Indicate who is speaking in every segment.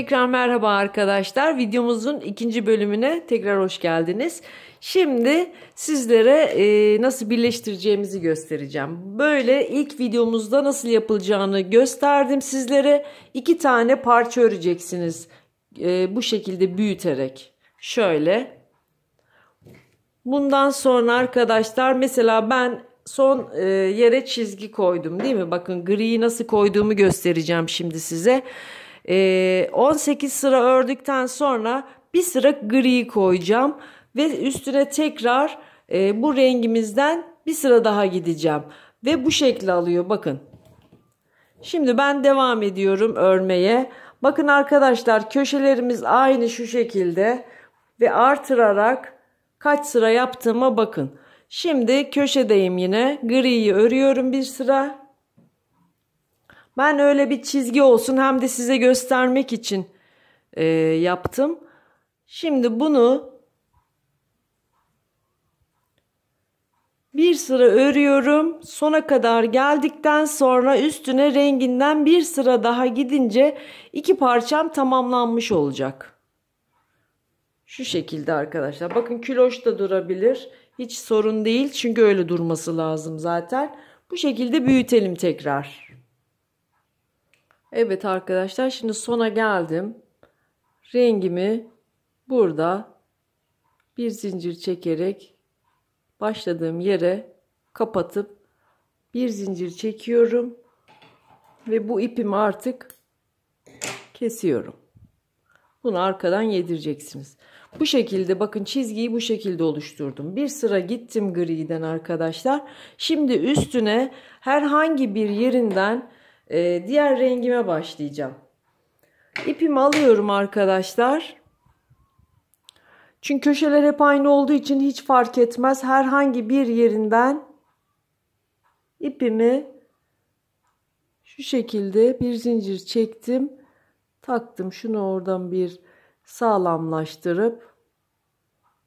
Speaker 1: Tekrar merhaba arkadaşlar. Videomuzun ikinci bölümüne tekrar hoş geldiniz. Şimdi sizlere e, nasıl birleştireceğimizi göstereceğim. Böyle ilk videomuzda nasıl yapılacağını gösterdim sizlere. İki tane parça öreceksiniz. E, bu şekilde büyüterek. Şöyle. Bundan sonra arkadaşlar mesela ben son e, yere çizgi koydum değil mi? Bakın griyi nasıl koyduğumu göstereceğim şimdi size. Size. E, ee, 18 sıra ördükten sonra bir sıra gri koyacağım ve üstüne tekrar e, bu rengimizden bir sıra daha gideceğim ve bu şekli alıyor bakın. Şimdi ben devam ediyorum örmeye. Bakın arkadaşlar köşelerimiz aynı şu şekilde ve artırarak kaç sıra yaptığıma bakın. Şimdi köşedeyim yine griyi örüyorum bir sıra ben öyle bir çizgi olsun hem de size göstermek için e, yaptım. Şimdi bunu bir sıra örüyorum. Sona kadar geldikten sonra üstüne renginden bir sıra daha gidince iki parçam tamamlanmış olacak. Şu şekilde arkadaşlar. Bakın kiloş da durabilir. Hiç sorun değil. Çünkü öyle durması lazım zaten. Bu şekilde büyütelim tekrar. Evet arkadaşlar şimdi sona geldim. Rengimi burada bir zincir çekerek başladığım yere kapatıp bir zincir çekiyorum ve bu ipimi artık kesiyorum. Bunu arkadan yedireceksiniz. Bu şekilde bakın çizgiyi bu şekilde oluşturdum. Bir sıra gittim griden arkadaşlar. Şimdi üstüne herhangi bir yerinden e, diğer rengime başlayacağım. İpimi alıyorum arkadaşlar. Çünkü köşeler hep aynı olduğu için hiç fark etmez. Herhangi bir yerinden ipimi şu şekilde bir zincir çektim. Taktım şunu oradan bir sağlamlaştırıp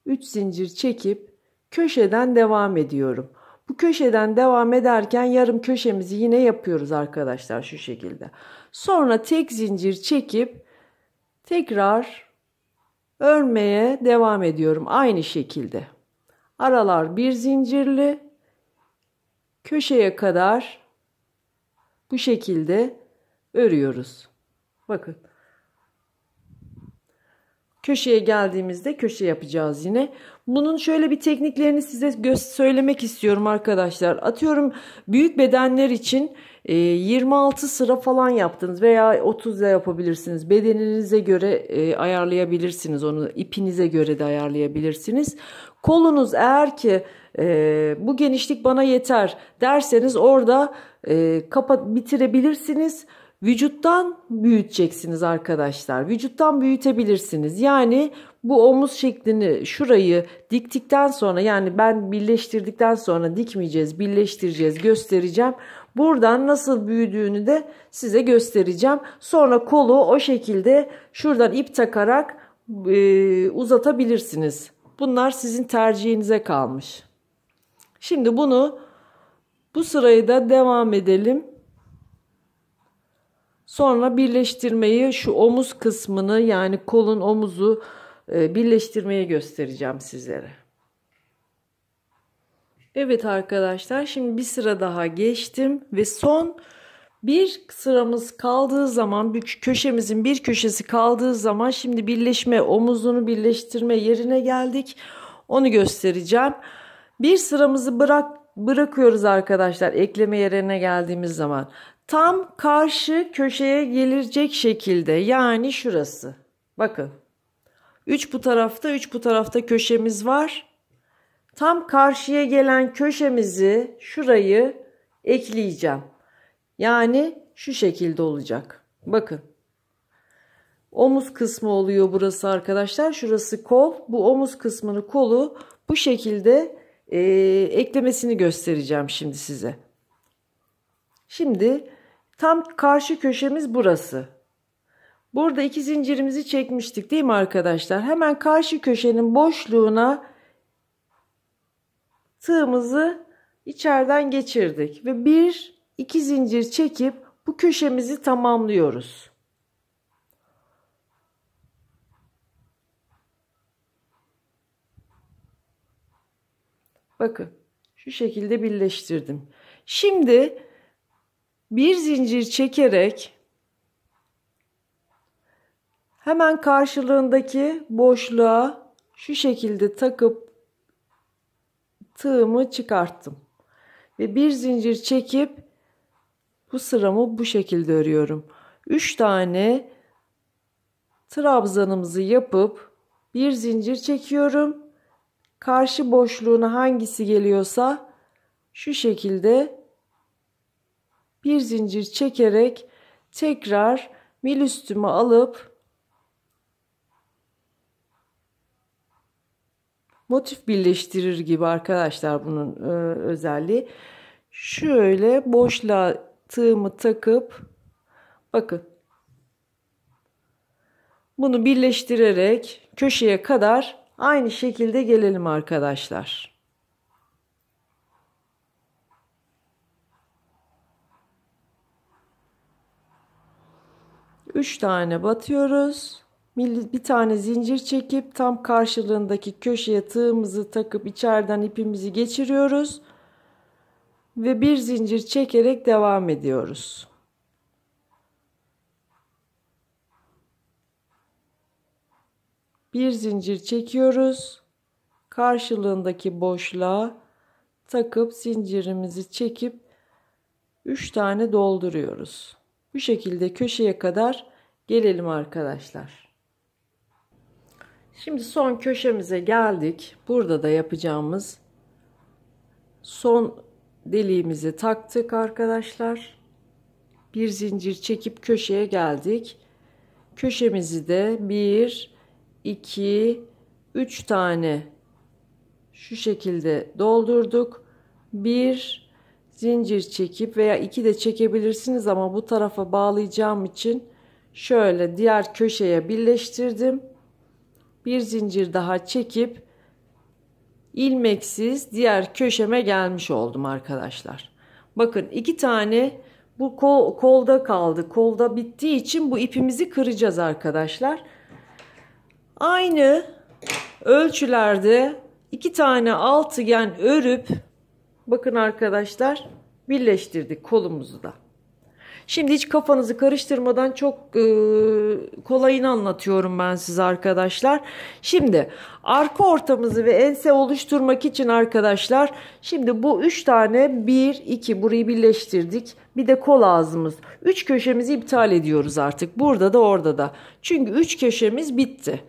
Speaker 1: 3 zincir çekip köşeden devam ediyorum. Bu köşeden devam ederken yarım köşemizi yine yapıyoruz arkadaşlar şu şekilde. Sonra tek zincir çekip tekrar örmeye devam ediyorum aynı şekilde. Aralar bir zincirli köşeye kadar bu şekilde örüyoruz. Bakın Köşeye geldiğimizde köşe yapacağız yine. Bunun şöyle bir tekniklerini size söylemek istiyorum arkadaşlar. Atıyorum büyük bedenler için 26 e, sıra falan yaptınız veya 30 da yapabilirsiniz. Bedeninize göre e, ayarlayabilirsiniz onu ipinize göre de ayarlayabilirsiniz. Kolunuz eğer ki e, bu genişlik bana yeter derseniz orada e, kapat bitirebilirsiniz. Vücuttan büyüteceksiniz arkadaşlar. Vücuttan büyütebilirsiniz. Yani bu omuz şeklini şurayı diktikten sonra yani ben birleştirdikten sonra dikmeyeceğiz, birleştireceğiz, göstereceğim. Buradan nasıl büyüdüğünü de size göstereceğim. Sonra kolu o şekilde şuradan ip takarak e, uzatabilirsiniz. Bunlar sizin tercihinize kalmış. Şimdi bunu bu sırayı da devam edelim. Sonra birleştirmeyi şu omuz kısmını yani kolun omuzu e, birleştirmeyi göstereceğim sizlere. Evet arkadaşlar şimdi bir sıra daha geçtim ve son bir sıramız kaldığı zaman bir köşemizin bir köşesi kaldığı zaman şimdi birleşme omuzunu birleştirme yerine geldik. Onu göstereceğim. Bir sıramızı bırak bırakıyoruz arkadaşlar ekleme yerine geldiğimiz zaman tam karşı köşeye gelecek şekilde yani şurası. Bakın. 3 bu tarafta 3 bu tarafta köşemiz var. Tam karşıya gelen köşemizi şurayı ekleyeceğim. Yani şu şekilde olacak. Bakın. Omuz kısmı oluyor burası arkadaşlar. Şurası kol. Bu omuz kısmını kolu bu şekilde e, eklemesini göstereceğim şimdi size. Şimdi tam karşı köşemiz burası. Burada iki zincirimizi çekmiştik değil mi arkadaşlar? Hemen karşı köşenin boşluğuna tığımızı içeriden geçirdik ve bir iki zincir çekip bu köşemizi tamamlıyoruz. Bakın şu şekilde birleştirdim. Şimdi bir zincir çekerek hemen karşılığındaki boşluğa şu şekilde takıp tığımı çıkarttım. Ve bir zincir çekip bu sıramı bu şekilde örüyorum. 3 tane trabzanımızı yapıp bir zincir çekiyorum. Karşı boşluğuna hangisi geliyorsa şu şekilde bir zincir çekerek tekrar mil üstüme alıp motif birleştirir gibi arkadaşlar bunun e, özelliği. Şöyle boşluğa tığımı takıp bakın bunu birleştirerek köşeye kadar aynı şekilde gelelim arkadaşlar. 3 tane batıyoruz. Bir tane zincir çekip tam karşılığındaki köşeye tığımızı takıp içeriden ipimizi geçiriyoruz. Ve bir zincir çekerek devam ediyoruz. Bir zincir çekiyoruz. Karşılığındaki boşluğa takıp zincirimizi çekip 3 tane dolduruyoruz. Bu şekilde köşeye kadar gelelim arkadaşlar. Şimdi son köşemize geldik. Burada da yapacağımız son deliğimizi taktık arkadaşlar. Bir zincir çekip köşeye geldik. Köşemizi de 1 2 3 tane şu şekilde doldurduk. 1 zincir çekip veya iki de çekebilirsiniz ama bu tarafa bağlayacağım için şöyle diğer köşeye birleştirdim. Bir zincir daha çekip ilmeksiz diğer köşeme gelmiş oldum arkadaşlar. Bakın iki tane bu kol, kolda kaldı. Kolda bittiği için bu ipimizi kıracağız arkadaşlar. Aynı ölçülerde iki tane altıgen örüp Bakın arkadaşlar birleştirdik kolumuzu da. Şimdi hiç kafanızı karıştırmadan çok e, kolayını anlatıyorum ben size arkadaşlar. Şimdi arka ortamızı ve ense oluşturmak için arkadaşlar şimdi bu 3 tane 1 2 burayı birleştirdik. Bir de kol ağzımız. 3 köşemizi iptal ediyoruz artık. Burada da orada da. Çünkü 3 köşemiz bitti.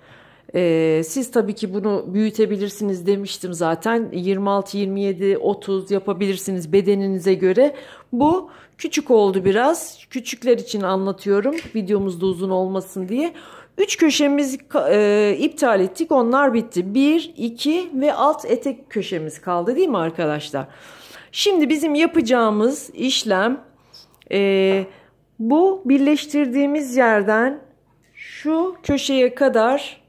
Speaker 1: Ee, siz tabii ki bunu büyütebilirsiniz demiştim zaten. 26, 27, 30 yapabilirsiniz bedeninize göre. Bu küçük oldu biraz. Küçükler için anlatıyorum. Videomuz da uzun olmasın diye. 3 köşemizi e, iptal ettik. Onlar bitti. 1, 2 ve alt etek köşemiz kaldı değil mi arkadaşlar? Şimdi bizim yapacağımız işlem e, bu birleştirdiğimiz yerden şu köşeye kadar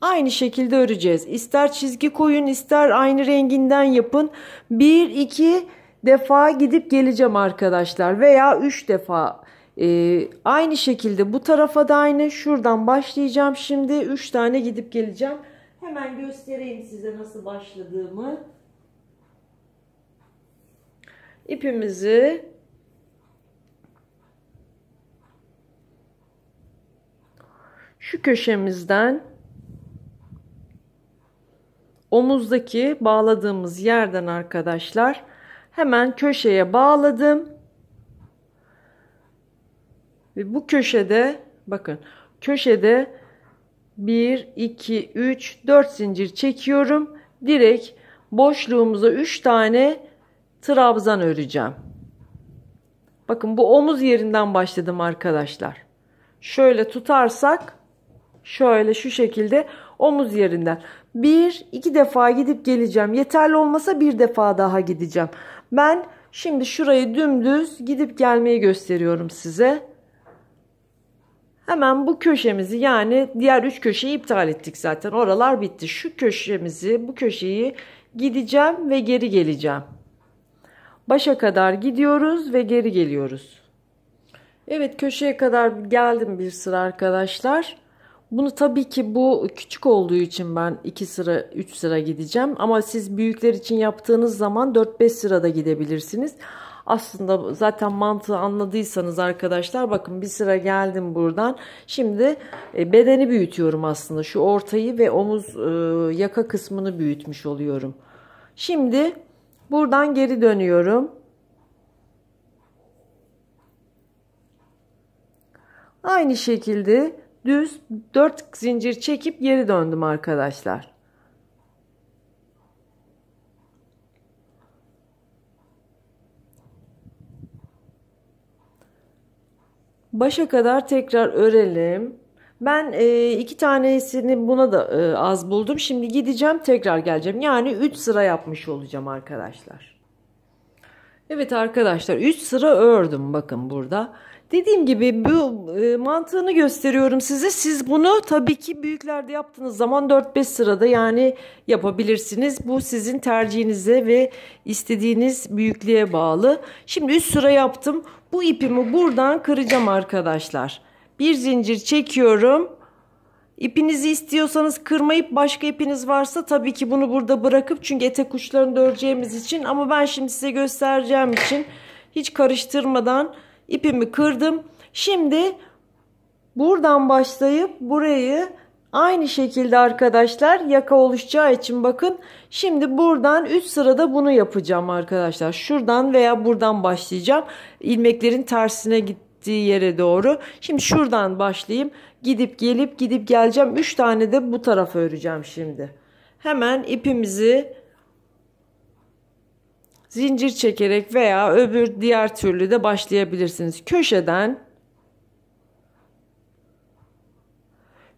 Speaker 1: Aynı şekilde öreceğiz. İster çizgi koyun ister aynı renginden yapın. 1 2 defa gidip geleceğim arkadaşlar veya 3 defa. Ee, aynı şekilde bu tarafa da aynı. Şuradan başlayacağım şimdi. 3 tane gidip geleceğim. Hemen göstereyim size nasıl başladığımı. İpimizi şu köşemizden omuzdaki bağladığımız yerden arkadaşlar hemen köşeye bağladım. Ve bu köşede bakın köşede 1 2 3 4 zincir çekiyorum. Direkt boşluğumuza 3 tane trabzan öreceğim. Bakın bu omuz yerinden başladım arkadaşlar. Şöyle tutarsak şöyle şu şekilde omuz yerinden bir iki defa gidip geleceğim. Yeterli olmasa bir defa daha gideceğim. Ben şimdi şurayı dümdüz gidip gelmeyi gösteriyorum size. Hemen bu köşemizi yani diğer üç köşeyi iptal ettik zaten. Oralar bitti. Şu köşemizi bu köşeyi gideceğim ve geri geleceğim. Başa kadar gidiyoruz ve geri geliyoruz. Evet köşeye kadar geldim bir sıra arkadaşlar. Bunu tabii ki bu küçük olduğu için ben 2 sıra 3 sıra gideceğim ama siz büyükler için yaptığınız zaman 4-5 sırada gidebilirsiniz. Aslında zaten mantığı anladıysanız arkadaşlar bakın bir sıra geldim buradan. Şimdi e, bedeni büyütüyorum aslında şu ortayı ve omuz e, yaka kısmını büyütmüş oluyorum. Şimdi buradan geri dönüyorum. Aynı şekilde düz 4 zincir çekip geri döndüm arkadaşlar. Başa kadar tekrar örelim. Ben e, iki tanesini buna da e, az buldum. Şimdi gideceğim tekrar geleceğim. Yani 3 sıra yapmış olacağım arkadaşlar. Evet arkadaşlar 3 sıra ördüm bakın burada. Dediğim gibi bu e, mantığını gösteriyorum size. Siz bunu tabii ki büyüklerde yaptığınız zaman 4-5 sırada yani yapabilirsiniz. Bu sizin tercihinize ve istediğiniz büyüklüğe bağlı. Şimdi 3 sıra yaptım. Bu ipimi buradan kıracağım arkadaşlar. Bir zincir çekiyorum. İpinizi istiyorsanız kırmayıp başka ipiniz varsa tabii ki bunu burada bırakıp çünkü etek uçlarını döreceğimiz için ama ben şimdi size göstereceğim için hiç karıştırmadan ipimi kırdım. Şimdi buradan başlayıp burayı aynı şekilde arkadaşlar yaka oluşacağı için bakın şimdi buradan 3 sırada bunu yapacağım arkadaşlar. Şuradan veya buradan başlayacağım. İlmeklerin tersine git gittiği yere doğru. Şimdi şuradan başlayayım. Gidip gelip gidip geleceğim. 3 tane de bu tarafa öreceğim şimdi. Hemen ipimizi zincir çekerek veya öbür diğer türlü de başlayabilirsiniz. Köşeden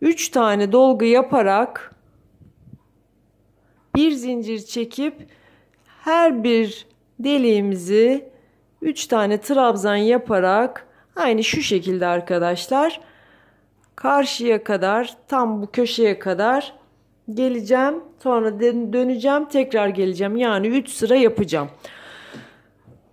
Speaker 1: 3 tane dolgu yaparak bir zincir çekip her bir deliğimizi 3 tane trabzan yaparak Aynı şu şekilde arkadaşlar. Karşıya kadar tam bu köşeye kadar geleceğim. Sonra döneceğim tekrar geleceğim. Yani 3 sıra yapacağım.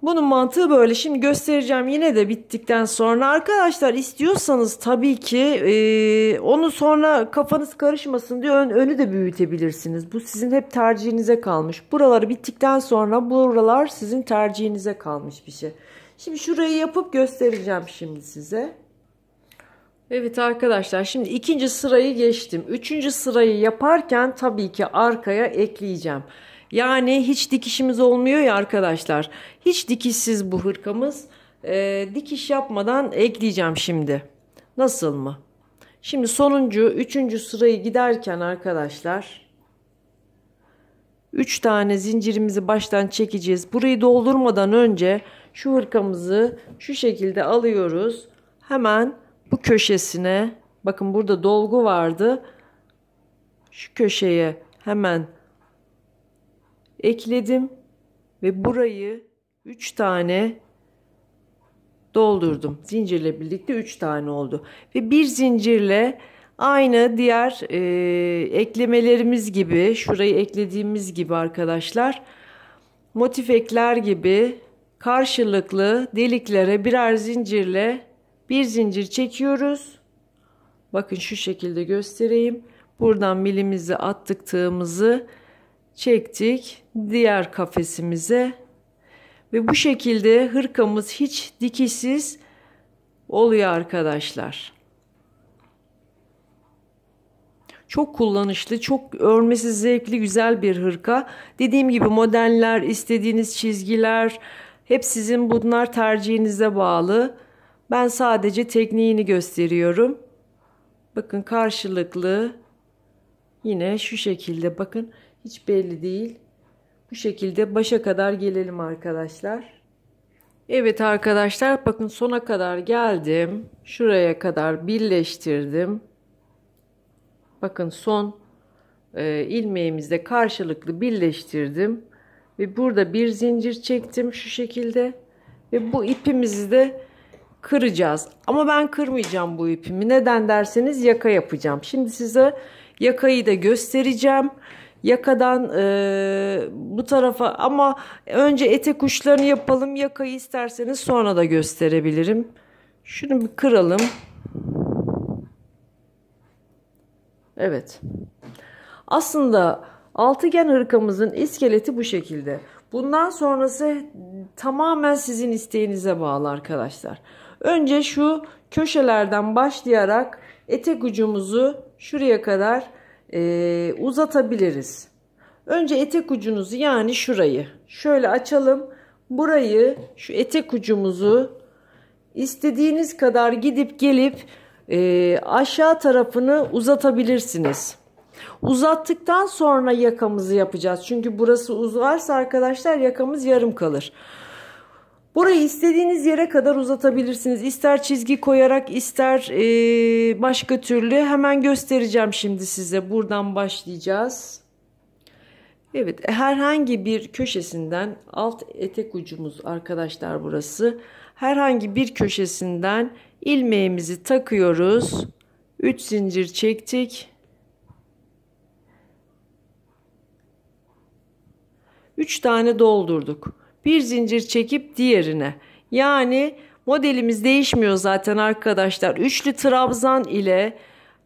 Speaker 1: Bunun mantığı böyle. Şimdi göstereceğim yine de bittikten sonra. Arkadaşlar istiyorsanız tabii ki e, onu sonra kafanız karışmasın diye ön, önü de büyütebilirsiniz. Bu sizin hep tercihinize kalmış. Buraları bittikten sonra buralar sizin tercihinize kalmış bir şey. Şimdi şurayı yapıp göstereceğim şimdi size. Evet arkadaşlar şimdi ikinci sırayı geçtim. Üçüncü sırayı yaparken tabii ki arkaya ekleyeceğim. Yani hiç dikişimiz olmuyor ya arkadaşlar. Hiç dikişsiz bu hırkamız. Ee, dikiş yapmadan ekleyeceğim şimdi. Nasıl mı? Şimdi sonuncu, üçüncü sırayı giderken arkadaşlar 3 tane zincirimizi baştan çekeceğiz. Burayı doldurmadan önce şu hırkamızı şu şekilde alıyoruz. Hemen bu köşesine bakın burada dolgu vardı. Şu köşeye hemen ekledim ve burayı 3 tane doldurdum. Zincirle birlikte 3 tane oldu. Ve bir zincirle Aynı diğer e, eklemelerimiz gibi, şurayı eklediğimiz gibi arkadaşlar, motif ekler gibi karşılıklı deliklere birer zincirle bir zincir çekiyoruz. Bakın şu şekilde göstereyim. Buradan milimizi attık tığımızı çektik diğer kafesimize ve bu şekilde hırkamız hiç dikişsiz oluyor arkadaşlar. Çok kullanışlı, çok örmesi zevkli, güzel bir hırka. Dediğim gibi modeller, istediğiniz çizgiler hep sizin bunlar tercihinize bağlı. Ben sadece tekniğini gösteriyorum. Bakın karşılıklı yine şu şekilde bakın hiç belli değil. Bu şekilde başa kadar gelelim arkadaşlar. Evet arkadaşlar bakın sona kadar geldim. Şuraya kadar birleştirdim bakın son e, ilmeğimizde karşılıklı birleştirdim ve burada bir zincir çektim şu şekilde ve bu ipimizi de kıracağız ama ben kırmayacağım bu ipimi neden derseniz yaka yapacağım şimdi size yakayı da göstereceğim yakadan e, bu tarafa ama önce etek uçlarını yapalım yakayı isterseniz sonra da gösterebilirim şunu bir kıralım Evet. Aslında altıgen hırkamızın iskeleti bu şekilde. Bundan sonrası tamamen sizin isteğinize bağlı arkadaşlar. Önce şu köşelerden başlayarak etek ucumuzu şuraya kadar e, uzatabiliriz. Önce etek ucunuzu yani şurayı şöyle açalım. Burayı şu etek ucumuzu istediğiniz kadar gidip gelip e, aşağı tarafını uzatabilirsiniz. Uzattıktan sonra yakamızı yapacağız. Çünkü burası uzarsa arkadaşlar yakamız yarım kalır. Burayı istediğiniz yere kadar uzatabilirsiniz. İster çizgi koyarak ister e, başka türlü. Hemen göstereceğim şimdi size. Buradan başlayacağız. Evet herhangi bir köşesinden alt etek ucumuz arkadaşlar burası. Burası herhangi bir köşesinden ilmeğimizi takıyoruz. 3 zincir çektik. 3 tane doldurduk. Bir zincir çekip diğerine. Yani modelimiz değişmiyor zaten arkadaşlar. Üçlü trabzan ile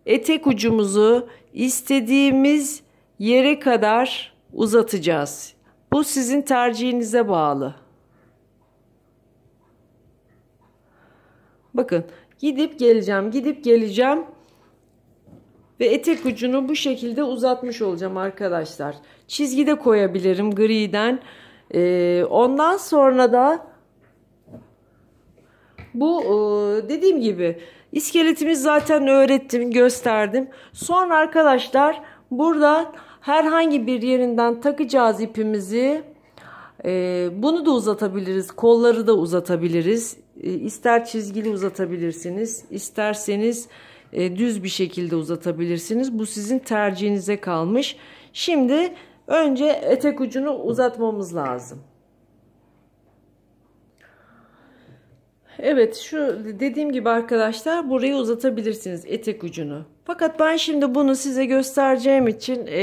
Speaker 1: etek ucumuzu istediğimiz yere kadar uzatacağız. Bu sizin tercihinize bağlı. Bakın gidip geleceğim, gidip geleceğim. Ve etek ucunu bu şekilde uzatmış olacağım arkadaşlar. Çizgi de koyabilirim griden. Ee, ondan sonra da bu e, dediğim gibi iskeletimiz zaten öğrettim, gösterdim. Sonra arkadaşlar burada herhangi bir yerinden takacağız ipimizi. Ee, bunu da uzatabiliriz. Kolları da uzatabiliriz. E, ister çizgili uzatabilirsiniz, isterseniz e, düz bir şekilde uzatabilirsiniz. Bu sizin tercihinize kalmış. Şimdi önce etek ucunu uzatmamız lazım. Evet şu dediğim gibi arkadaşlar burayı uzatabilirsiniz etek ucunu. Fakat ben şimdi bunu size göstereceğim için e,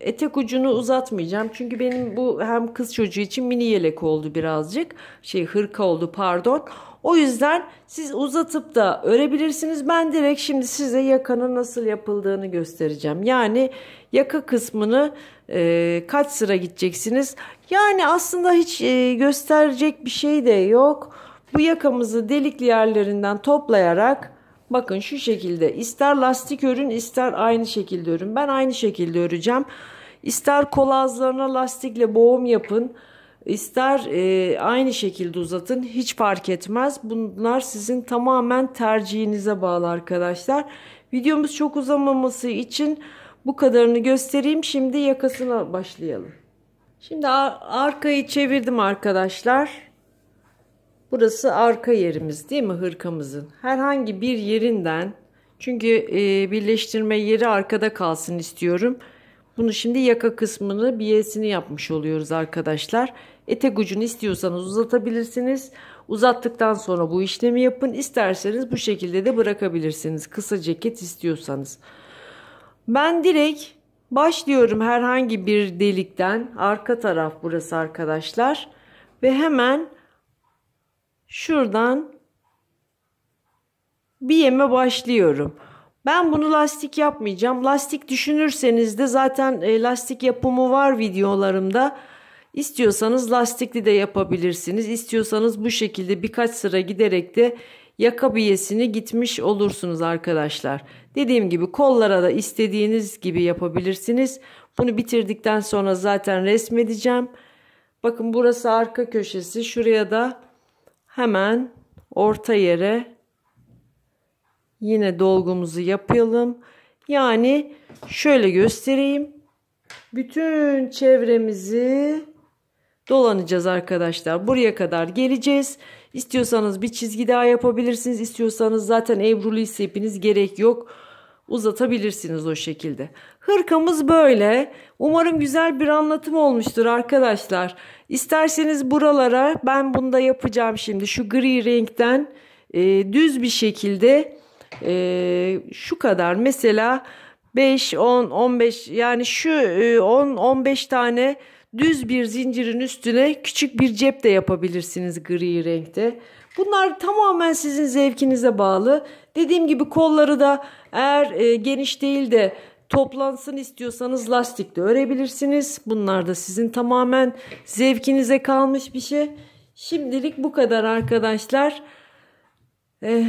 Speaker 1: etek ucunu uzatmayacağım. Çünkü benim bu hem kız çocuğu için mini yelek oldu birazcık. Şey hırka oldu pardon. O yüzden siz uzatıp da örebilirsiniz. Ben direkt şimdi size yakanın nasıl yapıldığını göstereceğim. Yani yaka kısmını e, kaç sıra gideceksiniz. Yani aslında hiç e, gösterecek bir şey de yok. Bu yakamızı delikli yerlerinden toplayarak bakın şu şekilde ister lastik örün ister aynı şekilde örün. Ben aynı şekilde öreceğim. İster kolazlarına lastikle boğum yapın. ister e, aynı şekilde uzatın hiç fark etmez. Bunlar sizin tamamen tercihinize bağlı arkadaşlar. Videomuz çok uzamaması için bu kadarını göstereyim. Şimdi yakasına başlayalım. Şimdi ar arkayı çevirdim arkadaşlar. Burası arka yerimiz değil mi hırkamızın? Herhangi bir yerinden çünkü e, birleştirme yeri arkada kalsın istiyorum. Bunu şimdi yaka kısmını biyesini yapmış oluyoruz arkadaşlar. Etek ucunu istiyorsanız uzatabilirsiniz. Uzattıktan sonra bu işlemi yapın. İsterseniz bu şekilde de bırakabilirsiniz. Kısa ceket istiyorsanız. Ben direkt başlıyorum herhangi bir delikten. Arka taraf burası arkadaşlar. Ve hemen şuradan bir yeme başlıyorum. Ben bunu lastik yapmayacağım. Lastik düşünürseniz de zaten e, lastik yapımı var videolarımda. İstiyorsanız lastikli de yapabilirsiniz. İstiyorsanız bu şekilde birkaç sıra giderek de yaka büyesini gitmiş olursunuz arkadaşlar. Dediğim gibi kollara da istediğiniz gibi yapabilirsiniz. Bunu bitirdikten sonra zaten resmedeceğim. Bakın burası arka köşesi. Şuraya da hemen orta yere yine dolgumuzu yapalım. Yani şöyle göstereyim. Bütün çevremizi dolanacağız arkadaşlar. Buraya kadar geleceğiz. İstiyorsanız bir çizgi daha yapabilirsiniz. İstiyorsanız zaten Ebru'lu ipiniz gerek yok uzatabilirsiniz o şekilde. Hırkamız böyle. Umarım güzel bir anlatım olmuştur arkadaşlar. İsterseniz buralara ben bunda yapacağım şimdi. Şu gri renkten e, düz bir şekilde e, şu kadar mesela 5, 10, 15 yani şu e, 10, 15 tane düz bir zincirin üstüne küçük bir cep de yapabilirsiniz gri renkte. Bunlar tamamen sizin zevkinize bağlı. Dediğim gibi kolları da eğer e, geniş değil de toplansın istiyorsanız lastikle örebilirsiniz. Bunlar da sizin tamamen zevkinize kalmış bir şey. Şimdilik bu kadar arkadaşlar. Ee,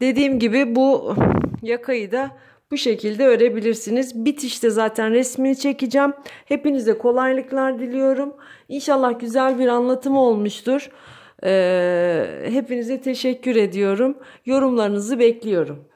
Speaker 1: dediğim gibi bu yakayı da bu şekilde örebilirsiniz. Bitişte zaten resmini çekeceğim. Hepinize kolaylıklar diliyorum. İnşallah güzel bir anlatım olmuştur. Ee, hepinize teşekkür ediyorum. Yorumlarınızı bekliyorum.